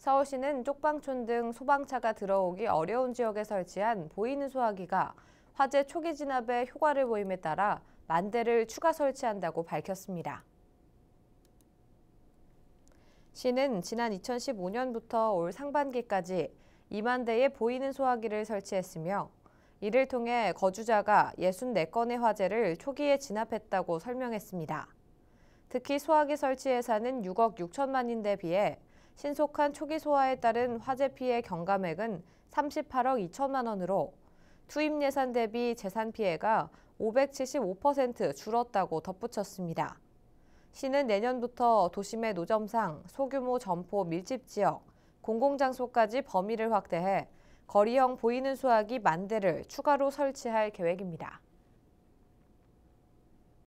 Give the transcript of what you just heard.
서울시는 쪽방촌 등 소방차가 들어오기 어려운 지역에 설치한 보이는 소화기가 화재 초기 진압에 효과를 보임에 따라 만 대를 추가 설치한다고 밝혔습니다. 시는 지난 2015년부터 올 상반기까지 2만 대의 보이는 소화기를 설치했으며 이를 통해 거주자가 64건의 화재를 초기에 진압했다고 설명했습니다. 특히 소화기 설치 예산은 6억 6천만인데 비해 신속한 초기 소화에 따른 화재 피해 경감액은 38억 2천만 원으로 투입 예산 대비 재산 피해가 575% 줄었다고 덧붙였습니다. 시는 내년부터 도심의 노점상, 소규모 점포 밀집 지역, 공공장소까지 범위를 확대해 거리형 보이는 수화기 만 대를 추가로 설치할 계획입니다.